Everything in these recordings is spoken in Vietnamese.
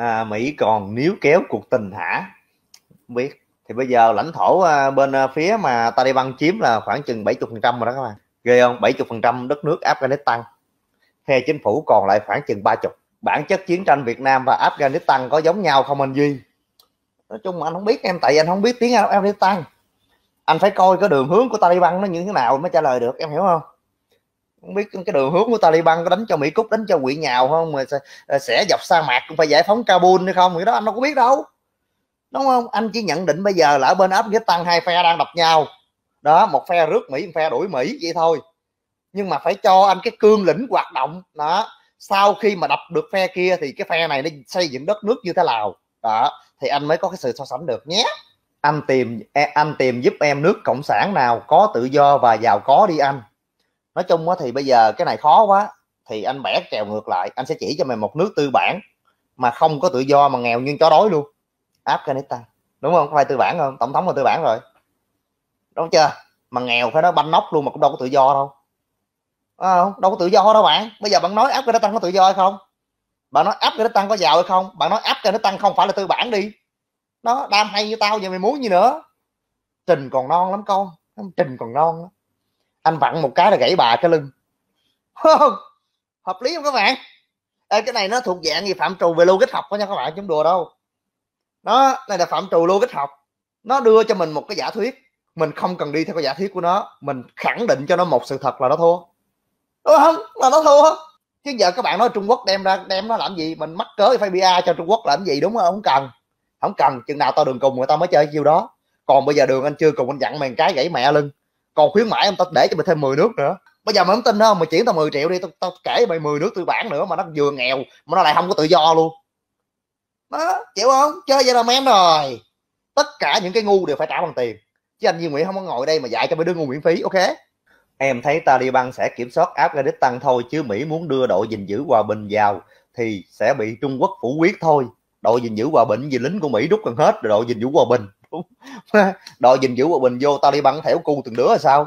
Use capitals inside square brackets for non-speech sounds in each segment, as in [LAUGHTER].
à, Mỹ còn níu kéo cuộc tình hả không biết thì bây giờ lãnh thổ à, bên à, phía mà Taliban chiếm là khoảng chừng 70 phần trăm rồi đó các bạn ghê không 70 phần trăm đất nước Afghanistan phe chính phủ còn lại khoảng chừng 30 bản chất chiến tranh Việt Nam và Afghanistan có giống nhau không anh Duy nói chung anh không biết em tại vì anh không biết tiếng Afghanistan anh phải coi cái đường hướng của Taliban nó như thế nào mới trả lời được em hiểu không không biết cái đường hướng của Taliban có đánh cho Mỹ Cúc đánh cho quỷ nhào không mà ờ, sẽ dọc sa mạc cũng phải giải phóng Kabul hay không thì đó anh đâu có biết đâu đúng không anh chỉ nhận định bây giờ là ở bên Afghanistan hai phe đang đập nhau đó một phe rước Mỹ một phe đuổi Mỹ vậy thôi nhưng mà phải cho anh cái cương lĩnh hoạt động đó sau khi mà đập được phe kia thì cái phe này nó xây dựng đất nước như thế nào đó thì anh mới có cái sự so sánh được nhé anh tìm anh tìm giúp em nước cộng sản nào có tự do và giàu có đi anh nói chung á thì bây giờ cái này khó quá thì anh bẻ trèo ngược lại anh sẽ chỉ cho mày một nước tư bản mà không có tự do mà nghèo như chó đói luôn Afghanistan đúng không có phải tư bản không tổng thống là tư bản rồi đúng chưa mà nghèo phải nó banh nóc luôn mà cũng đâu có tự do đâu à, đâu có tự do đâu bạn bây giờ bạn nói Afghanistan có tự do hay không bạn nói Afghanistan có giàu hay không bạn nói Afghanistan không phải là tư bản đi nó đam hay như tao vậy mày muốn gì nữa trình còn non lắm con trình còn non lắm anh vặn một cái là gãy bà cái lưng hợp lý không các bạn Ê, cái này nó thuộc dạng gì phạm trù về logic học đó nha các bạn chúng đùa đâu nó này là phạm trù logic học nó đưa cho mình một cái giả thuyết mình không cần đi theo cái giả thuyết của nó mình khẳng định cho nó một sự thật là nó thua đúng ờ, không là nó thua chứ giờ các bạn nói trung quốc đem ra đem nó làm gì mình mắc cớ phải bia cho trung quốc làm gì đúng không không cần không cần chừng nào tao đường cùng người ta mới chơi chiêu đó còn bây giờ đường anh chưa cùng anh dặn mày cái gãy mẹ lưng còn khuyến mãi ông ta để cho mày thêm 10 nước nữa bây giờ mày không tin không mà chuyển tao 10 triệu đi tao, tao kể mày 10 nước tư bản nữa mà nó vừa nghèo mà nó lại không có tự do luôn đó chịu không chơi vậy là men rồi tất cả những cái ngu đều phải trả bằng tiền chứ anh Duy Nguyễn không có ngồi đây mà dạy cho mấy đứa ngu miễn phí ok em thấy ta đi Taliban sẽ kiểm soát Afghanistan thôi chứ Mỹ muốn đưa đội gìn giữ hòa bình vào thì sẽ bị Trung Quốc phủ quyết thôi đội gìn giữ hòa bình gì lính của Mỹ rút gần hết rồi đội gìn giữ hòa bình đúng [LAUGHS] đội gìn giữ hòa bình vô đi taliban thẻo cu từng đứa là sao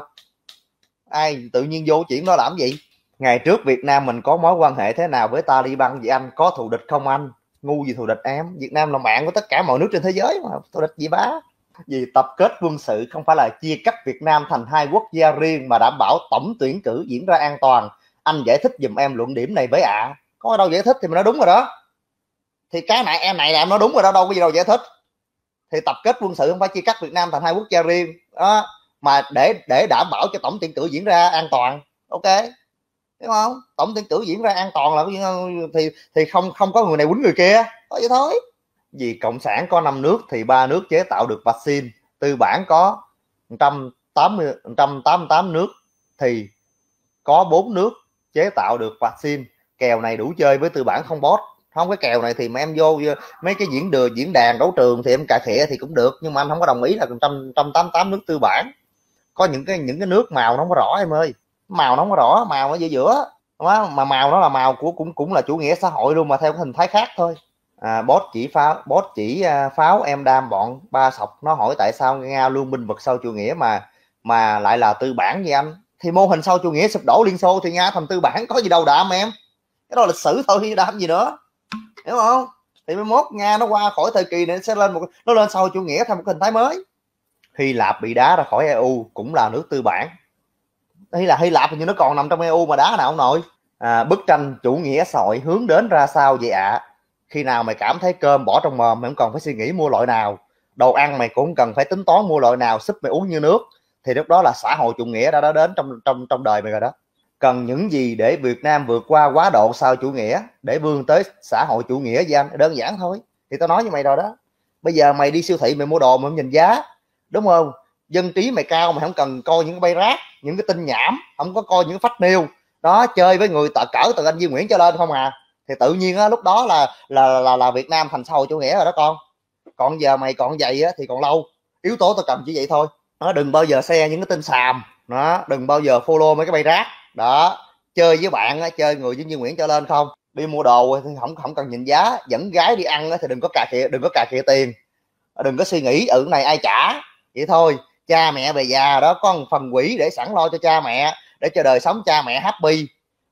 ai tự nhiên vô chuyện đó làm gì ngày trước việt nam mình có mối quan hệ thế nào với ta đi băng vậy anh có thù địch không anh ngu gì thù địch em việt nam là mạng của tất cả mọi nước trên thế giới mà thù địch gì bá vì tập kết quân sự không phải là chia cắt việt nam thành hai quốc gia riêng mà đảm bảo tổng tuyển cử diễn ra an toàn anh giải thích giùm em luận điểm này với ạ à. có đâu giải thích thì mình nói đúng rồi đó thì cái này em này làm nó đúng rồi đó đâu có gì đâu giải thích thì tập kết quân sự không phải chia cắt Việt Nam thành hai quốc gia riêng đó mà để để đảm bảo cho tổng tuyển cử diễn ra an toàn ok đúng không tổng tuyển cử diễn ra an toàn là thì thì không không có người này quýnh người kia có vậy thôi vì cộng sản có năm nước thì ba nước chế tạo được vaccine tư bản có 180 188 nước thì có bốn nước chế tạo được vaccine kèo này đủ chơi với tư bản không boss không cái kèo này thì mà em vô mấy cái diễn đường diễn đàn đấu trường thì em cà khịa thì cũng được nhưng mà anh không có đồng ý là trong trong tám tám nước tư bản có những cái những cái nước màu nó không có rõ em ơi màu nó không có rõ màu ở giữa giữa đó, mà màu nó là màu của cũng cũng là chủ nghĩa xã hội luôn mà theo cái hình thái khác thôi à, boss chỉ pháo bót chỉ à, pháo em đam bọn ba sọc nó hỏi tại sao nga luôn binh vực sau chủ nghĩa mà mà lại là tư bản như anh thì mô hình sau chủ nghĩa sụp đổ liên xô thì nga thành tư bản có gì đâu đạm em cái đó lịch sử thôi đam gì nữa hiểu không thì mới mốt nga nó qua khỏi thời kỳ này sẽ lên một nó lên sau chủ nghĩa thành một hình thái mới hy lạp bị đá ra khỏi eu cũng là nước tư bản hy là hy lạp như nó còn nằm trong eu mà đá nào ông nội à, bức tranh chủ nghĩa sội hướng đến ra sao vậy ạ à? khi nào mày cảm thấy cơm bỏ trong mồm mày không cần phải suy nghĩ mua loại nào đồ ăn mày cũng cần phải tính toán mua loại nào súp mày uống như nước thì lúc đó là xã hội chủ nghĩa đã, đã đến trong trong trong đời mày rồi đó cần những gì để Việt Nam vượt qua quá độ sau chủ nghĩa để vươn tới xã hội chủ nghĩa gian đơn giản thôi thì tao nói với mày rồi đó bây giờ mày đi siêu thị mày mua đồ mày không nhìn giá đúng không dân trí mày cao mày không cần coi những cái bay rác những cái tin nhảm không có coi những phát niêu đó chơi với người tợ cỡ từ anh Duy Nguyễn cho lên không à thì tự nhiên á, lúc đó là là là là Việt Nam thành xã chủ nghĩa rồi đó con còn giờ mày còn vậy á, thì còn lâu yếu tố tao cầm chỉ vậy thôi nó đừng bao giờ xe những cái tin xàm nó đừng bao giờ follow mấy cái bay rác đó chơi với bạn chơi người giống như nguyễn cho lên không đi mua đồ thì không không cần nhìn giá dẫn gái đi ăn thì đừng có cà khịa đừng có cà khịa tiền đừng có suy nghĩ ở ừ, này ai trả vậy thôi cha mẹ về già đó có một phần quỹ để sẵn lo cho cha mẹ để cho đời sống cha mẹ happy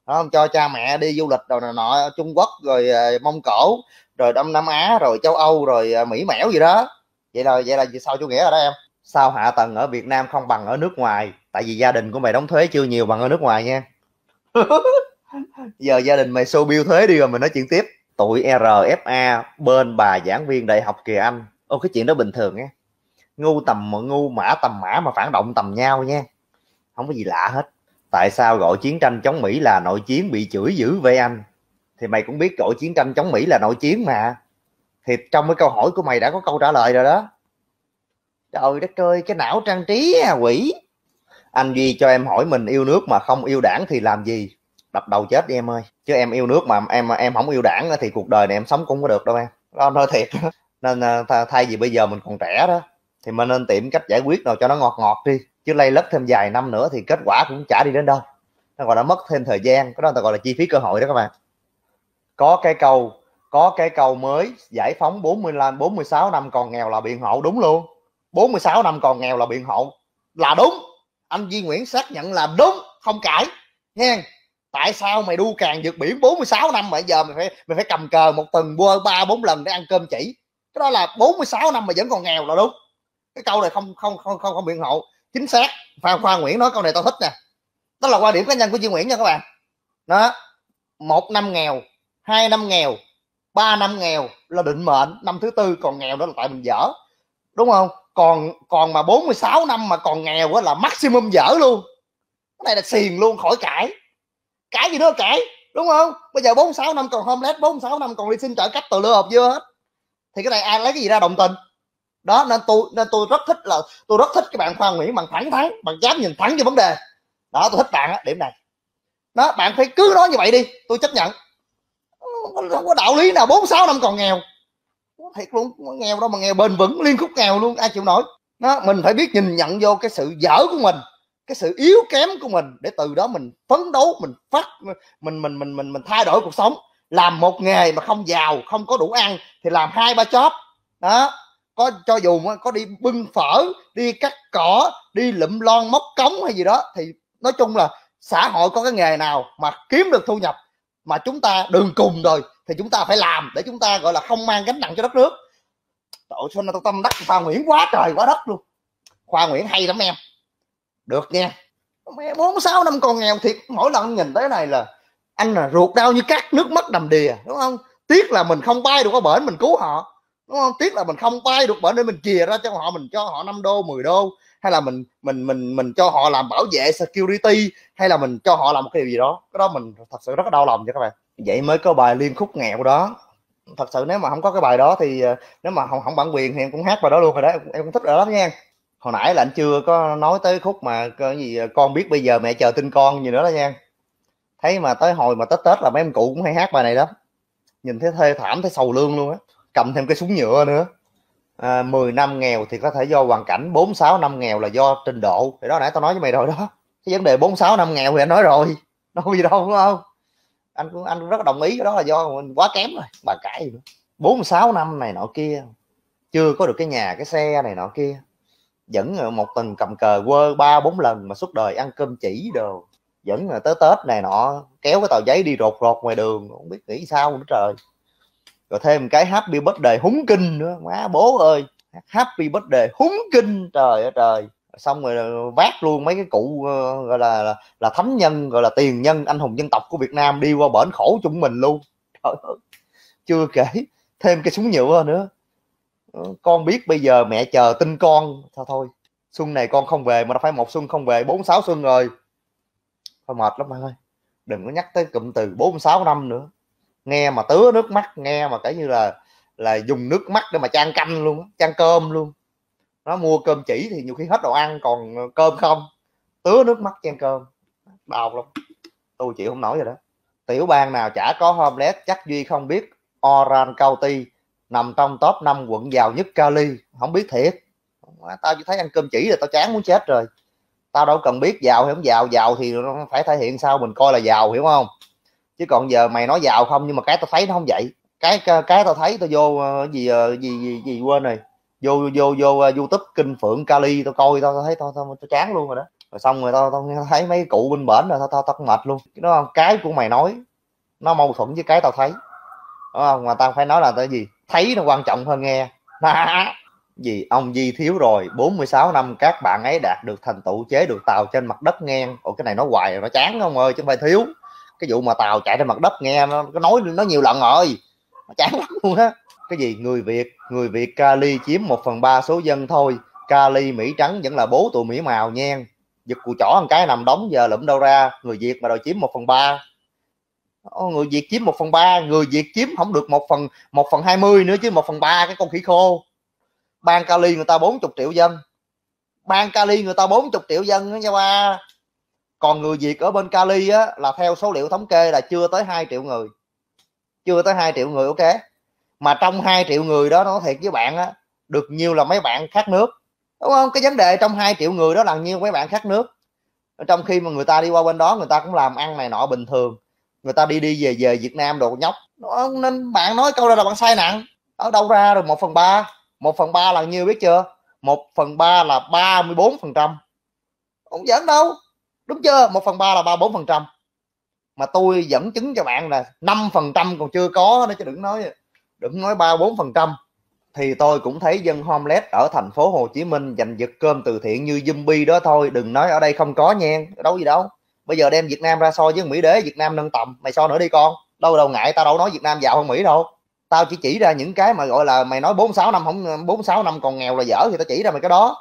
không cho cha mẹ đi du lịch rồi nọ, nọ Trung Quốc rồi ờ, Mông Cổ rồi Đông Nam Á rồi châu Âu rồi ờ, Mỹ Mẻo gì đó vậy là vậy là sao chủ nghĩa ở đó em sao hạ tầng ở Việt Nam không bằng ở nước ngoài tại vì gia đình của mày đóng thuế chưa nhiều bằng ở nước ngoài nha giờ gia đình mày show bill thuế đi rồi mình nói chuyện tiếp tụi rfa bên bà giảng viên đại học kỳ anh ô cái chuyện đó bình thường nha ngu tầm ngu mã tầm mã mà phản động tầm nhau nha không có gì lạ hết tại sao gọi chiến tranh chống mỹ là nội chiến bị chửi dữ với anh thì mày cũng biết gọi chiến tranh chống mỹ là nội chiến mà thì trong cái câu hỏi của mày đã có câu trả lời rồi đó trời đất ơi cái não trang trí à quỷ anh duy cho em hỏi mình yêu nước mà không yêu đảng thì làm gì đập đầu chết đi em ơi chứ em yêu nước mà em em không yêu đảng thì cuộc đời này em sống cũng có được đâu em đó nói thiệt [LAUGHS] nên ờ, thay vì bây giờ mình còn trẻ đó thì mình nên tìm cách giải quyết nào cho nó ngọt ngọt đi chứ lay lất thêm vài năm nữa thì kết quả cũng chả đi đến đâu nó gọi là mất thêm thời gian cái đó ta gọi là chi phí cơ hội đó các bạn có cái câu có cái câu mới giải phóng 45 46 năm còn nghèo là biện hộ đúng luôn 46 năm còn nghèo là biện hộ là đúng anh Duy Nguyễn xác nhận là đúng không cãi nghe tại sao mày đu càng vượt biển 46 năm mà giờ mày phải mày phải cầm cờ một tuần bua ba bốn lần để ăn cơm chỉ cái đó là 46 năm mà vẫn còn nghèo là đúng cái câu này không không không không không biện hộ chính xác Phan Khoa Nguyễn nói câu này tao thích nè đó là quan điểm cá nhân của Duy Nguyễn nha các bạn đó một năm nghèo hai năm nghèo ba năm nghèo là định mệnh năm thứ tư còn nghèo đó là tại mình dở đúng không còn còn mà 46 năm mà còn nghèo quá là maximum dở luôn cái này là xiền luôn khỏi cãi cãi gì nữa cãi đúng không bây giờ 46 năm còn homeless 46 năm còn đi xin trợ cấp từ lừa hợp chưa hết thì cái này ai lấy cái gì ra đồng tình đó nên tôi nên tôi rất thích là tôi rất thích các bạn khoa nguyễn bằng thẳng thắn bằng dám nhìn thẳng cho vấn đề đó tôi thích bạn á điểm này đó bạn phải cứ nói như vậy đi tôi chấp nhận không có đạo lý nào 46 năm còn nghèo thiệt luôn nghèo đâu mà nghèo bền vững liên khúc nghèo luôn ai chịu nổi đó mình phải biết nhìn nhận vô cái sự dở của mình cái sự yếu kém của mình để từ đó mình phấn đấu mình phát mình mình mình mình mình thay đổi cuộc sống làm một nghề mà không giàu không có đủ ăn thì làm hai ba chóp đó có cho dù có đi bưng phở đi cắt cỏ đi lụm lon móc cống hay gì đó thì nói chung là xã hội có cái nghề nào mà kiếm được thu nhập mà chúng ta đừng cùng rồi thì chúng ta phải làm để chúng ta gọi là không mang gánh nặng cho đất nước tội sao nó tâm đắc khoa nguyễn quá trời quá đất luôn khoa nguyễn hay lắm em được nha mẹ bốn sáu năm còn nghèo thiệt mỗi lần nhìn tới này là anh là ruột đau như cắt nước mắt đầm đìa đúng không tiếc là mình không bay được qua bển mình cứu họ đúng không tiếc là mình không bay được bển để mình chìa ra cho họ mình cho họ 5 đô 10 đô hay là mình mình mình mình cho họ làm bảo vệ security hay là mình cho họ làm một cái điều gì đó cái đó mình thật sự rất là đau lòng cho các bạn vậy mới có bài liên khúc nghèo đó thật sự nếu mà không có cái bài đó thì ờ, nếu mà không không bản quyền thì em cũng hát bài đó luôn rồi đó em cũng thích rồi lắm nha hồi nãy là anh chưa có nói tới khúc mà cái gì ờ, con biết bây giờ mẹ chờ tin con gì nữa đó nha thấy mà tới hồi mà tết tết là mấy em cụ cũng hay hát bài này đó nhìn thấy thê thảm thấy sầu lương luôn á cầm thêm cái súng nhựa nữa à, 10 năm nghèo thì có thể do hoàn cảnh 46 năm nghèo là do trình độ thì đó nãy tao nói với mày rồi đó cái vấn đề 46 năm nghèo thì anh nói rồi đâu [LAUGHS] gì đâu đúng không anh cũng anh rất đồng ý cái đó là do mình quá kém rồi bà cãi bốn sáu năm này nọ kia chưa có được cái nhà cái xe này nọ kia vẫn một tuần cầm cờ quơ ba bốn lần mà suốt đời ăn cơm chỉ đồ vẫn là tới tết này nọ kéo cái tờ giấy đi rột rột ngoài đường không biết nghĩ sao nữa trời rồi thêm cái happy birthday húng kinh nữa má bố ơi happy birthday húng kinh trời ơi trời xong rồi vác luôn mấy cái cụ ờ, gọi là, là thấm nhân gọi là tiền nhân anh hùng dân tộc của Việt Nam đi qua bển khổ chúng mình luôn [LAUGHS] Trời ơi. chưa kể thêm cái súng nhựa nữa ờ, con biết bây giờ mẹ chờ tin con sao thôi xuân này con không về mà phải một xuân không về bốn sáu xuân rồi thôi mệt lắm anh ơi đừng có nhắc tới cụm từ bốn sáu năm nữa nghe mà tứa nước mắt nghe mà kể như là là dùng nước mắt để mà chan canh luôn chan cơm luôn nó mua cơm chỉ thì nhiều khi hết đồ ăn còn cơm không tứa nước mắt chan cơm đau lắm tôi chịu không nổi rồi đó tiểu bang nào chả có homeless chắc duy không biết Orange County nằm trong top 5 quận giàu nhất Cali không biết thiệt tao chỉ thấy ăn cơm chỉ là tao chán muốn chết rồi tao đâu cần biết giàu hay không giàu giàu thì phải thể hiện sao mình coi là giàu hiểu không chứ còn giờ mày nói giàu không nhưng mà cái tao thấy nó không vậy cái cái, cái tao thấy tao vô ờ, gì ờ, gì gì, gì quên rồi vô vô vô uh, youtube kinh phượng kali tao coi tao thấy tao tao, tao chán luôn rồi đó rồi xong rồi tao tao thấy mấy cụ bên bển rồi tao tao tao mệt luôn nó không cái của mày nói nó mâu thuẫn với cái tao thấy đúng không mà tao phải nói là cái gì thấy nó quan trọng hơn nghe gì ông di thiếu rồi 46 năm các bạn ấy đạt được thành tựu chế được tàu trên mặt đất ngang ồ cái này nó hoài nó chán không ơi chứ không phải thiếu cái vụ mà tàu chạy trên mặt đất nghe nó, nó nói nó nhiều lần rồi nó chán lắm luôn á cái gì người Việt người Việt Cali chiếm 1 phần ba số dân thôi Cali Mỹ trắng vẫn là bố tụi Mỹ màu nhen giật cù chỏ ăn cái nằm đóng giờ lụm đâu ra người Việt mà đòi chiếm 1 phần ba người Việt chiếm 1 phần ba người Việt chiếm không được một phần một phần hai mươi nữa chứ một phần ba cái con khỉ khô bang Cali người ta 40 triệu dân bang Cali người ta 40 triệu dân nha ba còn người Việt ở bên Cali á là theo số liệu thống kê là chưa tới 2 triệu người chưa tới 2 triệu người ok mà trong hai triệu người đó nó thiệt với bạn á được nhiều là mấy bạn khác nước đúng không cái vấn đề trong hai triệu người đó là nhiều mấy bạn khác nước trong khi mà người ta đi qua bên đó người ta cũng làm ăn này nọ bình thường người ta đi đi về về Việt Nam đồ nhóc đó, nên bạn nói câu đó là bạn sai nặng ở đâu ra rồi một phần ba một phần ba là nhiêu biết chưa một phần ba là 34 phần trăm không giỡn đâu đúng chưa một phần ba là 34 phần trăm mà tôi dẫn chứng cho bạn là 5 phần trăm còn chưa có đó chứ đừng nói đừng nói ba bốn phần trăm thì tôi cũng thấy dân homeless ở thành phố Hồ Chí Minh giành giật cơm từ thiện như zombie đó thôi đừng nói ở đây không có nha đâu gì đâu bây giờ đem Việt Nam ra so với Mỹ đế Việt Nam nâng tầm mày so nữa đi con đâu đâu ngại tao đâu nói Việt Nam giàu hơn Mỹ đâu tao chỉ chỉ ra những cái mà gọi là mày nói bốn sáu năm không bốn sáu năm còn nghèo là dở thì tao chỉ ra mày cái đó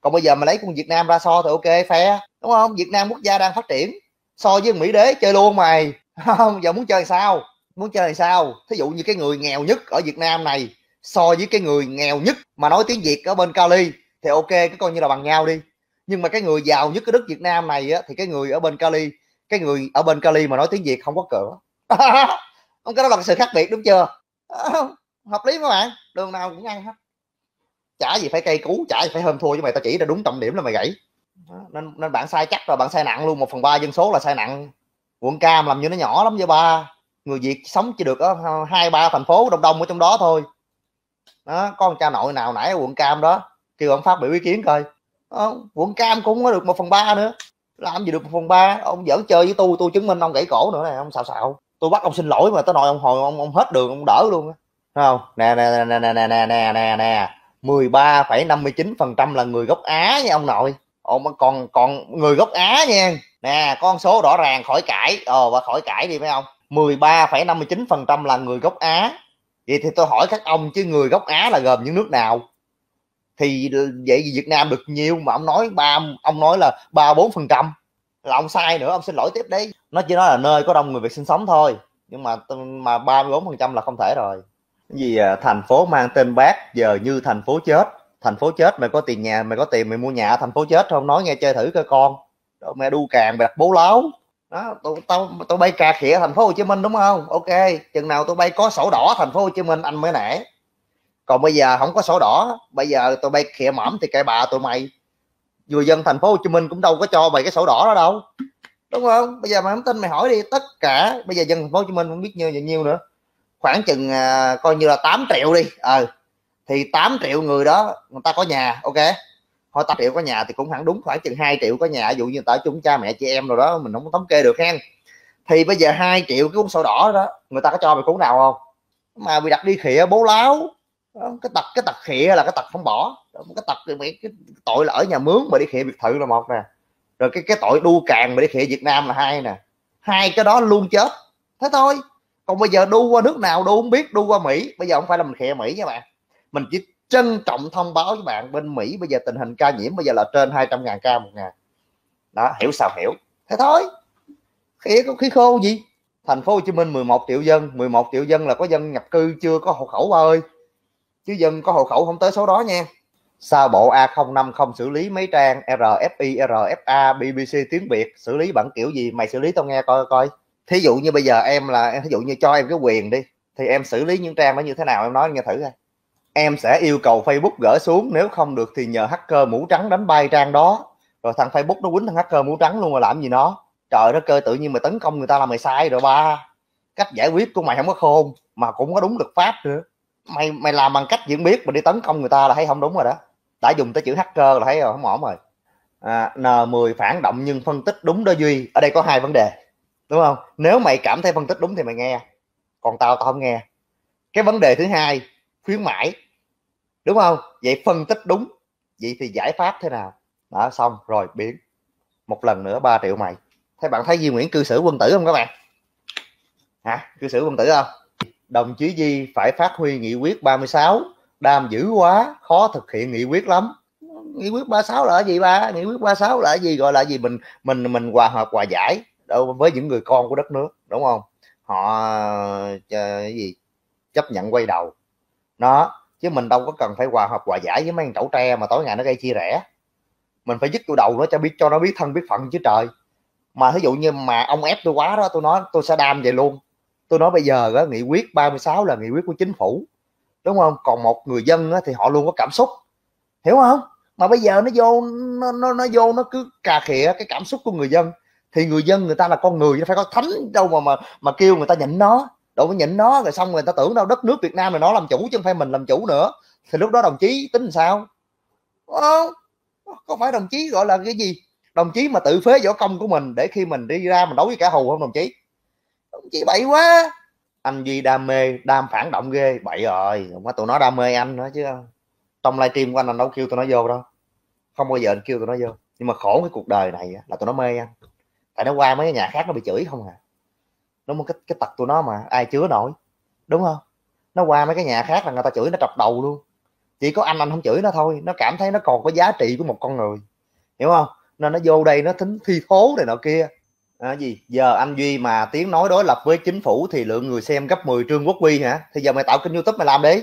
còn bây giờ mày lấy con Việt Nam ra so thì ok phe đúng không Việt Nam quốc gia đang phát triển so với Mỹ đế chơi luôn mày [LAUGHS] không giờ muốn chơi sao muốn chơi sao thí dụ như cái người nghèo nhất ở việt nam này so với cái người nghèo nhất mà nói tiếng việt ở bên cali thì ok cái coi như là bằng nhau đi nhưng mà cái người giàu nhất ở đất việt nam này á, thì cái người ở bên cali cái người ở bên cali mà nói tiếng việt không có cửa không [LAUGHS] cái đó là sự khác biệt đúng chưa [LAUGHS] hợp lý các bạn đường nào cũng ăn hết chả gì phải cây cú chả gì phải hơn thua với mày tao chỉ ra đúng trọng điểm là mày gãy nên nên bạn sai chắc rồi bạn sai nặng luôn một phần ba dân số là sai nặng quận cam làm như nó nhỏ lắm với ba người việt sống chỉ được hai ba thành phố đông đông ở trong đó thôi đó con cha nội nào nãy ở quận cam đó kêu ông phát biểu ý kiến coi đó, ờ, quận cam cũng có được một phần ba nữa làm gì được một phần ba ông vẫn chơi với tôi tôi chứng minh ông gãy cổ nữa này ông xạo xạo tôi bắt ông xin lỗi mà tới nội ông hồi ông ông hết đường ông đỡ luôn Thấy không nè nè nè nè nè nè nè nè nè trăm là người gốc Á nha ông nội ông còn còn người gốc Á nha nè con số rõ ràng khỏi cãi ờ và khỏi cãi đi mấy ông. 13,59% là người gốc Á vậy thì tôi hỏi các ông chứ người gốc Á là gồm những nước nào thì vậy thì Việt Nam được nhiều mà ông nói ba ông nói là ba bốn phần trăm là ông sai nữa ông xin lỗi tiếp đấy nó chỉ nói là nơi có đông người Việt sinh sống thôi nhưng mà mà ba bốn phần trăm là không thể rồi vì à, thành phố mang tên bác giờ như thành phố chết thành phố chết mày có tiền nhà mày có tiền mày mua nhà ở thành phố chết không nói nghe chơi thử cơ con mẹ đu càng mày đặt bố láo đó tôi tao tôi bay cà khịa thành phố Hồ Chí Minh đúng không ok chừng nào tôi bay có sổ đỏ thành phố Hồ Chí Minh anh mới nể còn bây giờ không có sổ đỏ bây giờ tôi bay khịa mỏm thì cây bà tụi mày người dân thành phố Hồ Chí Minh cũng đâu có cho mày cái sổ đỏ đó đâu đúng không bây giờ mày không tin mày hỏi đi tất cả bây giờ dân thành phố Hồ Chí Minh không biết nhiêu nhiêu nữa khoảng chừng à, coi như là 8 triệu đi ờ à, thì 8 triệu người đó người ta có nhà ok thôi tám triệu có nhà thì cũng hẳn đúng khoảng chừng 2 triệu có nhà ví dụ như tại chung cha mẹ chị em rồi đó mình không thống kê được hen thì bây giờ 2 triệu cái cuốn sổ đỏ đó người ta có cho mày cuốn nào không mà bị đặt đi khịa bố láo cái tật cái tật khịa là cái tật không bỏ cái tật cái, cái tội là ở nhà mướn mà đi khịa biệt thự là một nè rồi cái cái tội đu càng mà đi khịa việt nam là hai nè hai cái đó luôn chết thế thôi còn bây giờ đu qua nước nào đu không biết đu qua mỹ bây giờ không phải là mình khịa mỹ nha bạn mình chỉ trân trọng thông báo với bạn bên Mỹ bây giờ tình hình ca nhiễm bây giờ là trên 200.000 ca một ngày đó hiểu sao hiểu thế thôi khí có khí khô gì thành phố Hồ Chí Minh 11 triệu dân 11 triệu dân là có dân nhập cư chưa có hộ khẩu ba ơi chứ dân có hộ khẩu không tới số đó nha sao bộ a 050 không xử lý mấy trang RFI RFA BBC tiếng Việt xử lý bản kiểu gì mày xử lý tao nghe coi coi thí dụ như bây giờ em là em thí dụ như cho em cái quyền đi thì em xử lý những trang đó như thế nào em nói nghe thử coi em sẽ yêu cầu Facebook gỡ xuống nếu không được thì nhờ hacker mũ trắng đánh bay trang đó rồi thằng Facebook nó quýnh thằng hacker mũ trắng luôn mà làm gì nó trời đất cơ tự nhiên mà tấn công người ta là mày sai rồi ba cách giải quyết của mày không có khôn mà cũng có đúng luật pháp nữa mày mày làm bằng cách diễn biết mà đi tấn công người ta là thấy không đúng rồi đó đã dùng tới chữ hacker là thấy rồi không ổn rồi à, N10 phản động nhưng phân tích đúng đó Duy ở đây có hai vấn đề đúng không nếu mày cảm thấy phân tích đúng thì mày nghe còn tao tao không nghe cái vấn đề thứ hai khuyến mãi đúng không vậy phân tích đúng vậy thì giải pháp thế nào đã xong rồi biến một lần nữa 3 triệu mày thấy bạn thấy Di Nguyễn cư xử quân tử không các bạn hả cư xử quân tử không đồng chí Di phải phát huy nghị quyết 36 đam dữ quá khó thực hiện nghị quyết lắm nghị quyết 36 là gì ba nghị quyết 36 là gì gọi là gì mình mình mình hòa hợp hòa giải đâu với những người con của đất nước đúng không họ uh, gì chấp nhận quay đầu nó chứ mình đâu có cần phải hòa hợp hòa giải với mấy thằng chậu tre mà tối ngày nó gây chia rẽ mình phải dứt tôi đầu nó cho biết cho nó biết thân biết phận chứ trời mà ví dụ như mà ông ép tôi quá đó tôi nói tôi sẽ đam vậy luôn tôi nói bây giờ đó, nghị quyết 36 là nghị quyết của chính phủ đúng không còn một người dân đó, thì họ luôn có cảm xúc hiểu không mà bây giờ nó vô nó, nó nó vô nó cứ cà khịa cái cảm xúc của người dân thì người dân người ta là con người nó phải có thánh đâu mà mà mà kêu người ta nhịn nó đủ phải nhịn nó rồi xong rồi người ta tưởng đâu đất nước Việt Nam là nó làm chủ chứ không phải mình làm chủ nữa thì lúc đó đồng chí tính sao không ờ, có phải đồng chí gọi là cái gì đồng chí mà tự phế võ công của mình để khi mình đi ra mình đấu với cả hù không đồng chí đồng chí bậy quá anh gì đam mê đam phản động ghê bậy rồi không có tụi nó đam mê anh nữa chứ trong livestream của anh anh đâu kêu tụi nó vô đâu không bao giờ anh kêu tụi nó vô nhưng mà khổ cái cuộc đời này là tụi nó mê anh tại nó qua mấy nhà khác nó bị chửi không à nó một cái cái tật tụi nó mà ai chứa nổi đúng không nó qua mấy cái nhà khác là người ta chửi nó trọc đầu luôn chỉ có anh anh không chửi nó thôi nó cảm thấy nó còn có giá trị của một con người hiểu không nên nó vô đây nó tính thi thố này nọ kia à, gì giờ anh duy mà tiếng nói đối lập với chính phủ thì lượng người xem gấp 10 trương quốc quy hả thì giờ mày tạo kênh youtube mày làm đi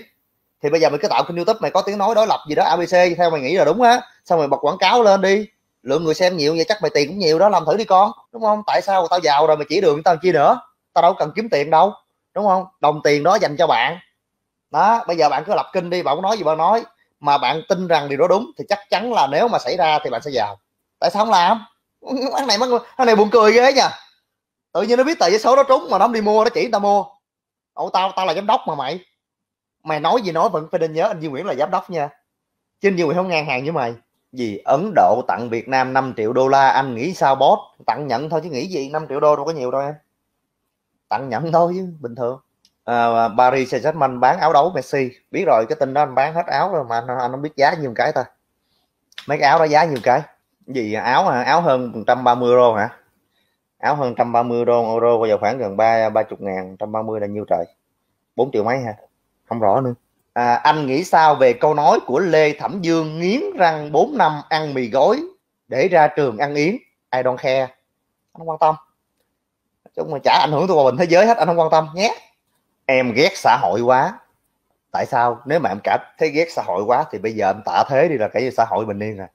thì bây giờ mày cứ tạo kênh youtube mày có tiếng nói đối lập gì đó abc theo mày nghĩ là đúng á xong mày bật quảng cáo lên đi lượng người xem nhiều vậy chắc mày tiền cũng nhiều đó làm thử đi con đúng không tại sao tao giàu rồi mày chỉ đường tao chi nữa tao đâu cần kiếm tiền đâu đúng không đồng tiền đó dành cho bạn đó bây giờ bạn cứ lập kinh đi bạn nói gì bạn nói mà bạn tin rằng điều đó đúng thì chắc chắn là nếu mà xảy ra thì bạn sẽ giàu tại sao không làm ăn [LAUGHS] này ăn này buồn cười ghê nha tự nhiên nó biết tờ giấy số nó trúng mà nó không đi mua nó chỉ tao mua ổ tao tao là giám đốc mà mày mày nói gì nói vẫn phải nên nhớ anh Duy Nguyễn là giám đốc nha chứ anh Duy Nguyễn không ngang hàng với mày gì Ấn Độ tặng Việt Nam 5 triệu đô la anh nghĩ sao boss tặng nhận thôi chứ nghĩ gì 5 triệu đô đâu có nhiều đâu em tặng nhẫn thôi chứ bình thường à, Paris Saint Germain bán áo đấu Messi biết rồi cái tin đó anh bán hết áo rồi mà anh, anh không biết giá nhiều cái thôi mấy cái áo đó giá nhiều cái gì áo hả áo hơn 130 euro hả áo hơn 130 euro euro bây giờ khoảng gần ba ba chục ngàn 130 là nhiêu trời 4 triệu mấy hả không rõ nữa à, anh nghĩ sao về câu nói của Lê Thẩm Dương nghiến răng 4 năm ăn mì gói để ra trường ăn yến ai don't care anh không quan tâm chứ mà chả ảnh hưởng tới hòa bình thế giới hết anh không quan tâm nhé em ghét xã hội quá tại sao nếu mà em cảm thấy ghét xã hội quá thì bây giờ em tạ thế đi là cái gì xã hội bình yên rồi